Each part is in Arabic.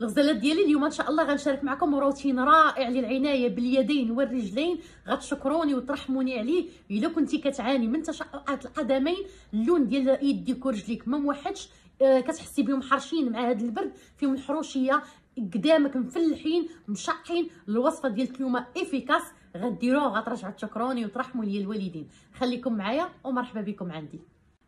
الغزالات ديالي اليوم ان شاء الله غنشارك معكم روتين رائع للعنايه باليدين والرجلين غتشكروني وترحموني عليه الا كنتي كتعاني من تشققات القدمين اللون ديال يديك ورجليك ما موحدش آه، كتحسي بهم حرشين مع هذا البرد فيهم الحروشيه قدامك مفلحين مشقين الوصفه ديال اليوم افيكاس غديروها غترجعوا تشكروني وترحموا لي الوالدين خليكم معايا ومرحبا بكم عندي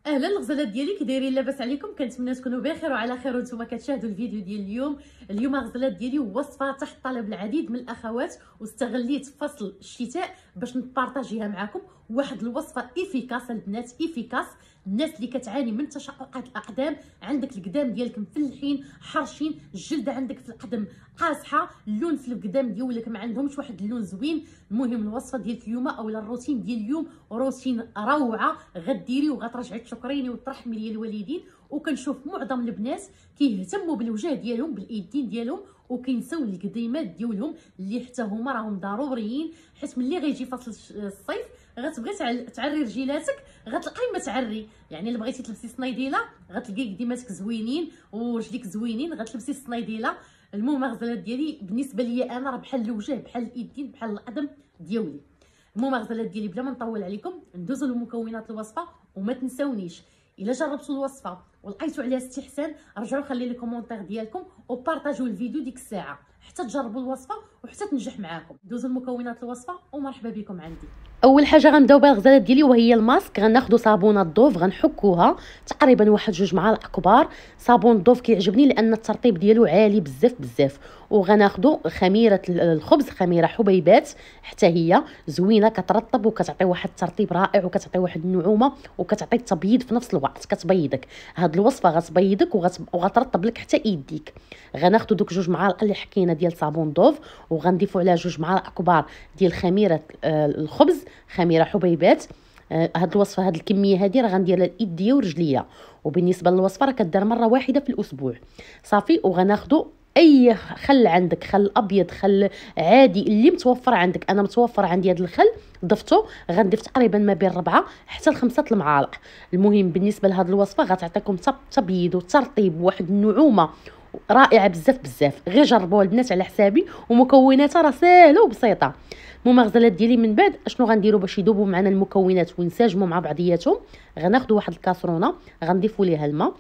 اهلا الغزالات ديالي كي دايرين لاباس عليكم كنتمنى تكونوا بخير وعلى خير وانتم كتشاهدوا الفيديو ديال اليوم اليوم الغزالات ديالي وصفه تحت طلب العديد من الاخوات واستغليت فصل الشتاء باش نبارطاجيها معكم واحد الوصفه افيكاس البنات افيكاس الناس اللي كتعاني من تشققات الاقدام عندك القدام ديالك مفلحين حرشين الجلده عندك في القدم قاصحه اللون في القدام ديالك ما عندهمش واحد اللون زوين المهم الوصفه ديال اليوم اولا الروتين ديال اليوم روتين روعه غديري وغترجعي تشكريني وترحمي لي الوالدين وكنشوف معظم البنات كيهتموا بالوجه ديالهم بالايدين ديالهم وكينساو القديمات ديالهم اللي حتى هما راهم ضروريين حيت ملي غيجي فصل الصيف غتبغي تعري رجيلاتك غتلقاي ما تعري يعني اللي بغيتي تلبسي صنايديله غتلقاي قديماتك زوينين ورجليك زوينين غتلبسي المهم غزلات ديالي بالنسبه ليا انا راه بحال الوجه بحال الايدين بحال القدم ديالي غزلات ديالي بلا ما نطول عليكم ندوزو لمكونات الوصفه وما تنساونيش الا جربتوا الوصفه ولقيتوا عليها استحسان رجعوا خلي لي كومونتير ديالكم وبارطاجيو الفيديو ديك الساعه حتى تجربوا الوصفه وحتى تنجح معاكم دوزوا المكونات الوصفه ومرحبا بكم عندي اول حاجه غنبداو بها الغزاله ديالي وهي الماسك غناخذ صابونه الضوف غنحكوها تقريبا واحد جوج معالق كبار صابون الضوف كيعجبني لان الترطيب ديالو عالي بزاف بزاف وغناخذوا خميره الخبز خميره حبيبات حتى هي زوينه كترطب وكتعطي واحد الترطيب رائع وكتعطي واحد النعومه وكتعطي التبييض في نفس الوقت كتبيضك هاد الوصفه غتبيضك وغترطب لك حتى ايديك غناخذوا دوك جوج معالق اللي حكينا ديال صابون دوف وغنضيفوا عليها جوج معالق كبار ديال خميره آه، الخبز خميره حبيبات آه، هاد الوصفه هاد الكميه هادي راه غنديرها الايديه ورجليه وبالنسبه للوصفه راه كدار مره واحده في الاسبوع صافي وغناخذوا اي خل عندك خل ابيض خل عادي اللي متوفر عندك انا متوفر عندي هذا الخل ضفته غنضيف تقريبا ما بين ربعة حتى لخمسة المعالق المهم بالنسبه لهاد الوصفه غتعطيكم تبييض وترطيب واحد النعومه رائعه بزاف بزاف غير جربوها البنات على حسابي ومكوناتها راه ساهله وبسيطه المغزلات ديالي من بعد اشنو غنديرو باش يذوبوا معنا المكونات وينسجموا مع بعضياتهم غناخدو واحد الكاسرونه غنضيفو ليها الماء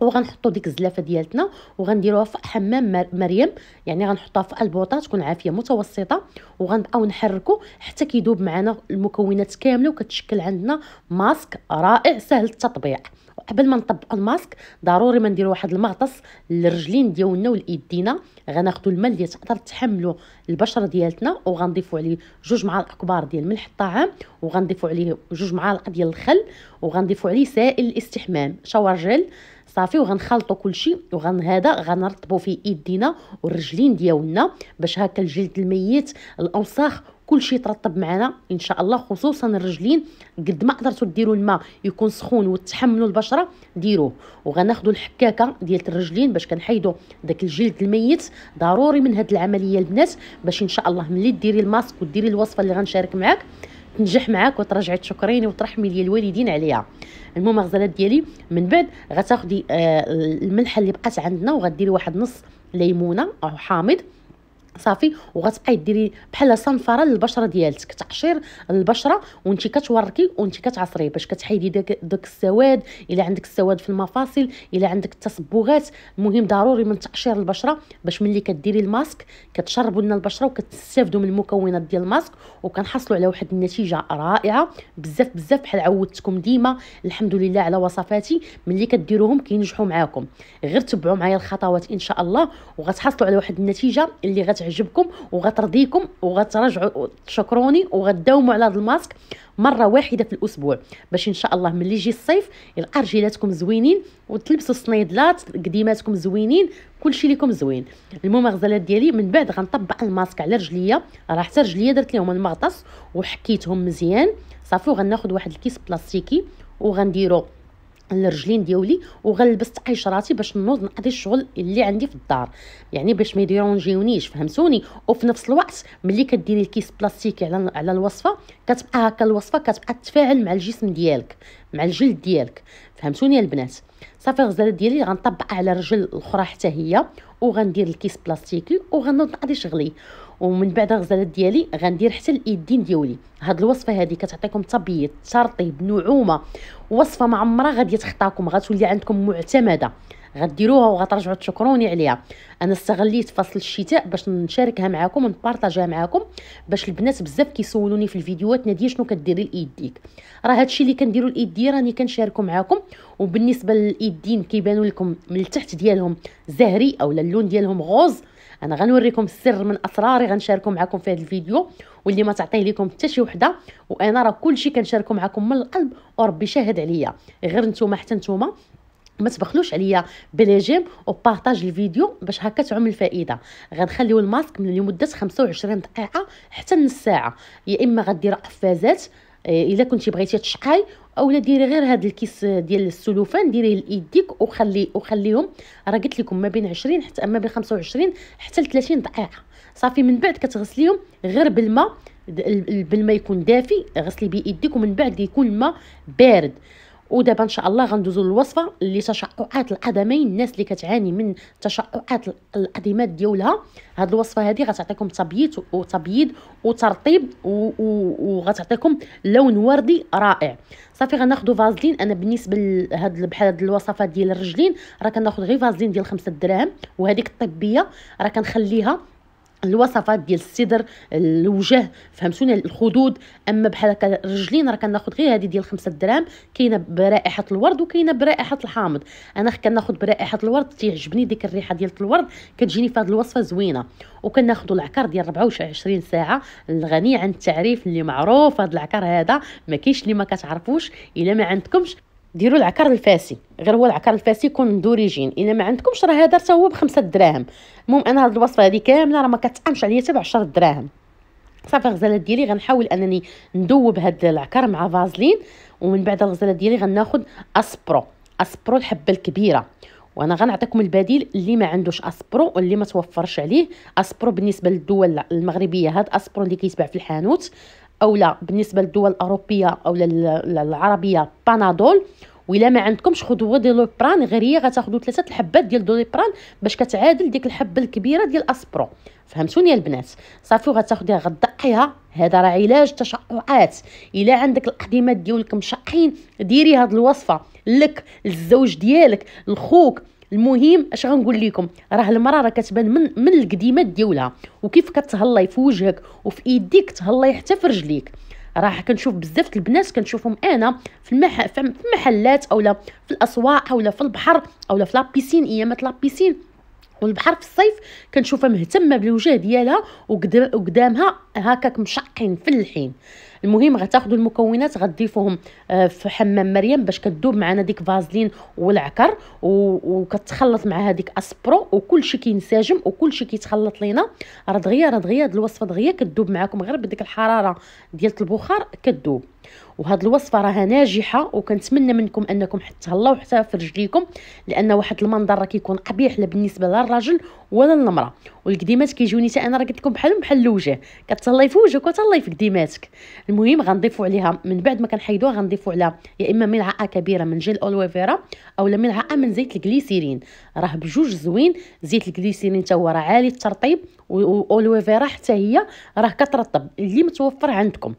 وغنحطوا ديك الزلافه ديالتنا وغنديروها في حمام مريم يعني غنحطها في البوطه تكون عافيه متوسطه وغنبقاو نحركوا حتى كيذوب معنا المكونات كامله وكتشكل عندنا ماسك رائع سهل التطبيق قبل ما نطبق الماسك ضروري ما نديروا واحد المغطس للرجلين ديالنا والايدينا غناخذوا الماء اللي تقدر تحملو البشره ديالتنا وغنضيفوا عليه جوج معالق كبار ديال ملح الطعام وغنضيفوا عليه جوج معالق ديال الخل وغنضيفوا عليه سائل الاستحمام شاور جيل صافي وغنخلطوا كلشي وغن هذا غنرطبوا فيه ايدينا والرجلين ديالنا باش هكا الجلد الميت الاوساخ كلشي يترطب معنا ان شاء الله خصوصا الرجلين قد ما قدرتوا ديروا الماء يكون سخون وتحملوا البشره ديروه وغناخذوا الحكاكه ديال الرجلين باش كنحيدوا داك الجلد الميت ضروري من هاد العمليه البنات باش ان شاء الله ملي ديري الماسك وديري الوصفه اللي غنشارك معاك نجح معاك وترجعي تشكريني وترحمي لي الوالدين عليها المهم غزالات ديالي من بعد غتاخدي آه، الملحه اللي بقات عندنا وغديري واحد نص ليمونه او حامض صافي وغتبقاي ديري بحال صنفره للبشره ديالتك تقشير البشره وانت كتوركي وانت كتعصري باش كتحيدي داك السواد الا عندك السواد في المفاصل الا عندك التصبغات المهم ضروري من تعشير البشره باش ملي كديري الماسك كتشربوا لنا البشره وكتستافدوا من المكونات ديال الماسك وكنحصلوا على واحد النتيجه رائعه بزاف بزاف بحال عودتكم ديما الحمد لله على وصفاتي ملي كديروهم كينجحوا معاكم غير تبعوا معايا الخطوات ان شاء الله وغتحصلوا على واحد النتيجه اللي غتعجبكم غتعجبكم وغترضيكم وغترجعوا تشكروني وغتداوموا على هذا الماسك مره واحده في الاسبوع باش ان شاء الله ملي يجي الصيف يلقى رجيلاتكم زوينين وتلبسوا الصنيدلات قديماتكم زوينين كلشي لكم زوين المهم الغزالات ديالي من بعد غنطبق الماسك على رجليا راه حتى رجليا درت لهم المغطس وحكيتهم مزيان صافي وغناخذ واحد الكيس بلاستيكي وغنديرو الرجلين ديولي وغلبست تقيشراتي باش نوض نقضي الشغل اللي عندي في الدار يعني باش ما يديرونجيونيش فهمتوني وفي نفس الوقت ملي كديري الكيس بلاستيكي على على الوصفه كتبقى هكا الوصفه كتبقى تتفاعل مع الجسم ديالك مع الجلد ديالك فهمتوني البنات صافي الغزاله ديالي غنطبقها على رجل الاخرى حتى هي وغندير الكيس بلاستيكي وغنوض غادي شغلي ومن بعد الغزاله ديالي غندير حتى الايدين ديالي هاد الوصفه هادي كتعطيكم تبييض ترطيب نعومه وصفه معمره غادي تخطاكم غتولي عندكم معتمده غديروها وغترجعوا تشكروني عليها انا استغليت فصل الشتاء باش نشاركها معاكم ونبارطاجها معاكم باش البنات بزاف كيسولوني في الفيديوهات ناديه شنو كديري لايديك راه هادشي اللي كنديرو لايدي راني كنشاركو معاكم وبالنسبه للايدين كيبانوا لكم من التحت ديالهم زهري اولا اللون ديالهم غوز انا غنوريكم السر من اسراري غنشاركو معاكم في هذا الفيديو واللي ما تعطيه لكم حتى شي وحده وانا راه كلشي كنشاركو معاكم من القلب وربي شاهد عليا غير نتوما حتى نتوما ما تبخلوش عليا بلي وبارطاج الفيديو باش هكا تعم الفائده غنخليو الماسك من لمده 25 دقيقه حتى نص ساعه يا اما غدير قفازات إيه، الا كنتي بغيتي تشقاي اولا ديري غير هذا الكيس ديال السلوفان ديريه لايديك وخلي وخليهم راه قلت لكم ما بين 20 حتى ما بين 25 حتى ل 30 دقيقه صافي من بعد كتغسليهم غير بالماء بالماء يكون دافي غسلي بايديك ومن بعد يكون الماء بارد ودابا ان شاء الله غندوزو للوصفه تشققات القدمين الناس اللي كتعاني من تشققات القدمات ديالها هاد الوصفه هادي غتعطيكم تبييض وتبييض وترطيب وغتعطيكم لون وردي رائع صافي غناخذوا فازلين انا بالنسبه لهاد بحال هاد الوصفه ديال الرجلين راه كناخذ غير فازلين ديال 5 دراهم وهذيك الطبيه راه كنخليها الوصفات ديال الصدر الوجه فهمتوني الخدود اما بحال هكا الرجلين راه كناخذ غير هذه ديال 5 درهم كاينه برائحه الورد وكاينه برائحه الحامض انا كناخذ برائحه الورد تيعجبني ديك الريحه ديال الورد كتجيني في هذه الوصفه زوينه وكناخذوا العكر ديال 24 ساعه الغني عن التعريف اللي معروف هذا العكر هذا ما كاينش اللي ما كتعرفوش الا ما عندكمش ديروا العكر الفاسي غير هو العكر الفاسي يكون دوريجين الا ما عندكمش راه هذا حتى هو بخمسة دراهم المهم انا هاد الوصفه هذه كامله راه ما كتطعمش عليا حتى ب 10 دراهم صافي الغزاله ديالي غنحاول انني ندوب هاد العكر مع فازلين ومن بعد الغزاله ديالي غناخد اسبرو اسبرو الحبه الكبيره وانا غنعطيكم البديل اللي ما عندوش اسبرو واللي ما توفرش عليه اسبرو بالنسبه للدول المغربيه هاد اسبرو اللي كيتباع في الحانوت او لا بالنسبه للدول الاوروبيه او العربيه بانادول وإلا ما عندكمش خذوا ديلوبران غير هي غتاخذوا ثلاثه الحبات ديال دوليبران باش كتعادل ديك الحبه الكبيره ديال اسبرو فهمتوني البنات صافي وغتاخديها غدقيها هذا راه علاج تشققات الا عندك الاقدمات ديالك مشقين ديري هاد الوصفه لك للزوج ديالك لخوك المهم اش غنقول لكم راه المراه راه كتبان من من القديمات ديولها وكيف كتهلاي في وجهك وفي ايديك تهلاي حتى في رجليك راه كنشوف بزاف البنات كنشوفهم انا في المح... في المحلات اولا في الاسواق اولا في البحر اولا في لابيسين ايامات لابيسين والبحر في الصيف كنشوفها مهتمه بالوجه ديالها وقدامها هكاك مشقين الحين المهم غتاخذوا المكونات غتضيفوهم آه، في حمام مريم باش كتذوب معنا ديك فازلين والعكر وكتخلط مع هذيك اسبرو وكلشي كينسجم وكلشي كيتخلط لينا راه دغيا راه دغيا هاد الوصفه دغيا كتذوب معكم غير بديك الحراره ديال البخار كتذوب وهاد الوصفه راها ناجحه وكنتمنى منكم انكم حتى تهلاو حتى في رجليكم لان واحد المنظر راه كيكون قبيح لا بالنسبه للراجل ولا للمراه والقديمات كيجوني حتى انا راه قلت لكم بحالهم بحال الوجه كتهلاي في وجهك وتهلاي في قديماتك المهم غنضيفوا عليها من بعد ما كنحيدوها غنضيفوا عليها يا اما ملعقه كبيره من جيل او لا ملعقه من زيت الكليسيرين راه بجوج زوين زيت الكليسيرين حتى هو راه عالي الترطيب والويفيرا حتى هي راه كترطب اللي متوفر عندكم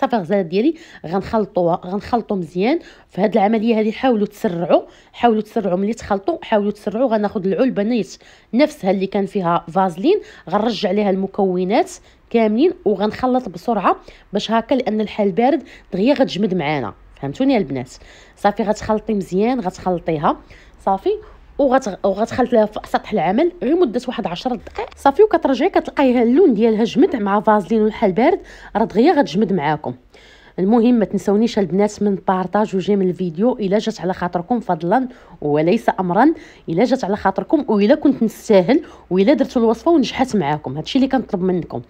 صافي الغزاله ديالي غنخلطوها غنخلطو مزيان في هذه العمليه هذه حاولوا تسرعوا حاولوا تسرعوا ملي تخلطوا حاولوا تسرعوا غناخذ العلبه نيت نفسها اللي كان فيها فازلين غنرجع لها المكونات كاملين وغنخلط بسرعه باش هكا لان الحال بارد دغيا غتجمد معانا فهمتوني البنات صافي غتخلطي مزيان غتخلطيها صافي وغتغ... وغتخلط لها في سطح العمل غير مده واحد 10 دقائق صافي وكترجعي كتلقايها اللون ديالها جمد مع فازلين والحال بارد راه دغيا غتجمد معاكم المهم ما تنسونيش البنات من بارطاج وجيم الفيديو الا جات على خاطركم فضلا وليس امرا الا جات على خاطركم والا كنت نستاهل والا درتوا الوصفه ونجحت معاكم هادشي اللي كنطلب منكم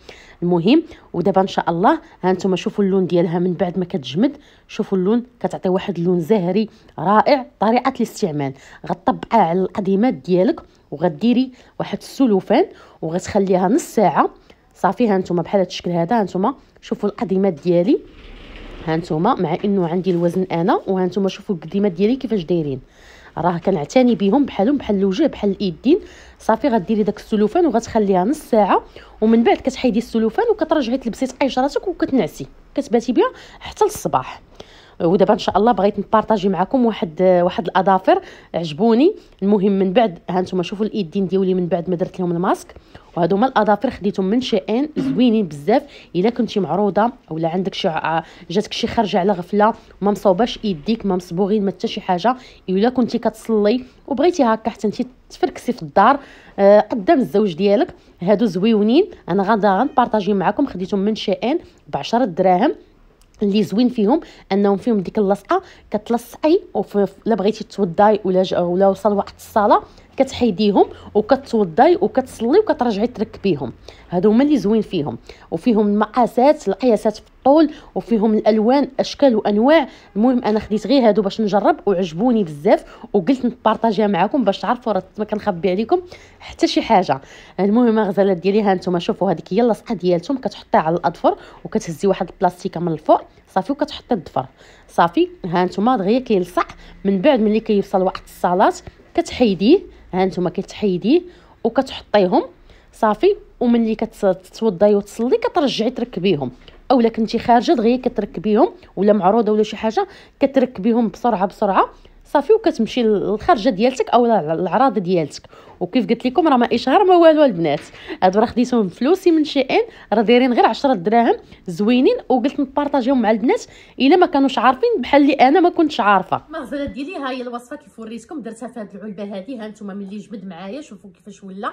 المهم ودابا ان شاء الله هانتوما شوفوا اللون ديالها من بعد ما كتجمد شوفوا اللون كتعطي واحد اللون زهري رائع طريقه الاستعمال غطبعها على القديمات ديالك وغديري واحد السلوفان وغتخليها نص ساعه صافي هانتوما بحال هاد الشكل هذا هانتوما شوفوا القديمات ديالي هانتوما مع انه عندي الوزن انا وهانتوما شوفوا القديمه ديالي كيفاش دايرين راه كنعتني بهم بحالهم بحال الوجه بحال الايدين صافي غديري داك السلوفان وغتخليها نص ساعه ومن بعد كتحيدي السلوفان وكترجعي تلبسي قشراتك وكتنعسي كتباتي بها حتى للصباح ودابا ان شاء الله بغيت نبارطاجي معكم واحد واحد الاظافر عجبوني المهم من بعد هانتوما شوفوا الايدين ديولي من بعد ما درت لهم الماسك وهادو هما الاظافر خديتهم من شيئين زوينين بزاف الا كنتي معروضه ولا عندك شي آه، جاتك شي خرجه على غفله وما مصوباش ايديك ما مصبوغين ما حتى شي حاجه الا كنتي كتصلي وبغيتي هكا حتى انت تفركسي في الدار آه قدام الزوج ديالك هادو زويونين انا غادا غنبارطاجي معكم خديتهم من شيئين ب 10 دراهم اللي زوين فيهم انهم فيهم ديك اللصقه كتلصقي الا بغيتي توضاي ولا ولا وصل وقت الصاله كتحيديهم وكتوضاي وكتصلي وكترجعي تركبيهم هادو هما اللي زوين فيهم وفيهم المقاسات القياسات في الطول وفيهم الالوان اشكال وانواع المهم انا خديت غير هادو باش نجرب وعجبوني بزاف وقلت نبارطاجيها معكم باش تعرفوا راه ما كنخبي عليكم حتى شي حاجه المهم الغزاله ديالي ها انتم شوفوا هذيك هي اللصقه ديالتهم كتحطيها على الاظفر وكتهزي واحد البلاستيكه من الفوق صافي وكتحطي الظفر صافي ها انتم دغيا كيلصق من بعد ملي كيوصل وقت الصلاه كتحيديه ها نتوما كتحيديه وكتحطيهم صافي وملي كتوضاي وتصلي كترجعي تركبيهم اولا كنتي خارجه دغيا كتركبيهم ولا معروضه ولا شي حاجه كتركبيهم بسرعه بسرعه صافي وكتمشي للخرجه ديالتك او الاعراض ديالتك وكيف قلت لكم راه ما اشهار ما والو البنات هادو راه خديتهم فلوسي من شي ان راه دايرين غير 10 دراهم زوينين وقلت نبارطاجيهم مع البنات الا ما كانوش عارفين بحال اللي انا ما كنتش عارفه المغزله ديالي ها هي الوصفه كيف وريتكم درتها في هاد العلبه هادي ها نتوما ملي جبد معايا شوفوا كيفاش ولا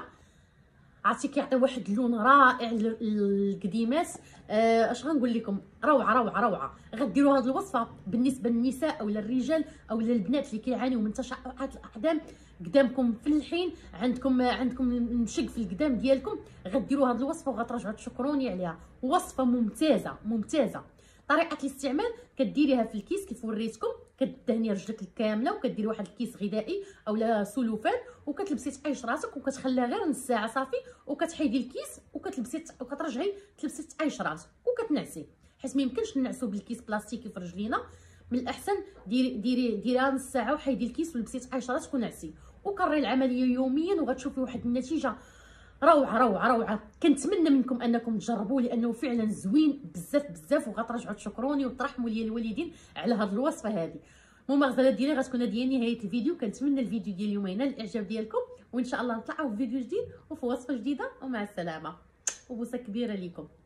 عرفتي كيعطي واحد اللون رائع للقديمات آه، اش غنقول لكم روعه روعه روعه غديروا هذه الوصفه بالنسبه للنساء او للرجال او للبنات اللي كيعانيو من تشعبات الاقدام قدامكم فلحين عندكم عندكم مشق في القدام ديالكم غديروا هذه الوصفه وغترجعوا تشكروني عليها وصفه ممتازه ممتازه طريقه الاستعمال كديريها في الكيس كيف وريتكم كدهني رجلك كامله وكديري واحد الكيس غذائي اولا سلوفان وكتلبسي تعيش راسك وكتخليها غير نص ساعه صافي وكتحيدي الكيس وكتلبسي وكترجعي تلبسي تعيش راسك وكتنعسي حيت ما يمكنش نعسو بالكيس بلاستيكي في رجلينا من الاحسن ديري ديري ديريها نص ساعه وحيدي الكيس ولبسي تعيش راسك ونعسي وكرري العمليه يوميا وغتشوفي واحد النتيجه روعه روعه روعه كنتمنى منكم انكم تجربوه لانه فعلا زوين بزاف بزاف وغترجعوا تشكروني وترحموا لي الوالدين على هذه الوصفه هذه مغزله ديالي غتكون هذه نهايه الفيديو كنتمنى الفيديو ديال اليوم ينال الاعجاب ديالكم وان شاء الله نطلعوا في فيديو جديد وفي وصفه جديده ومع السلامه وبوسه كبيره ليكم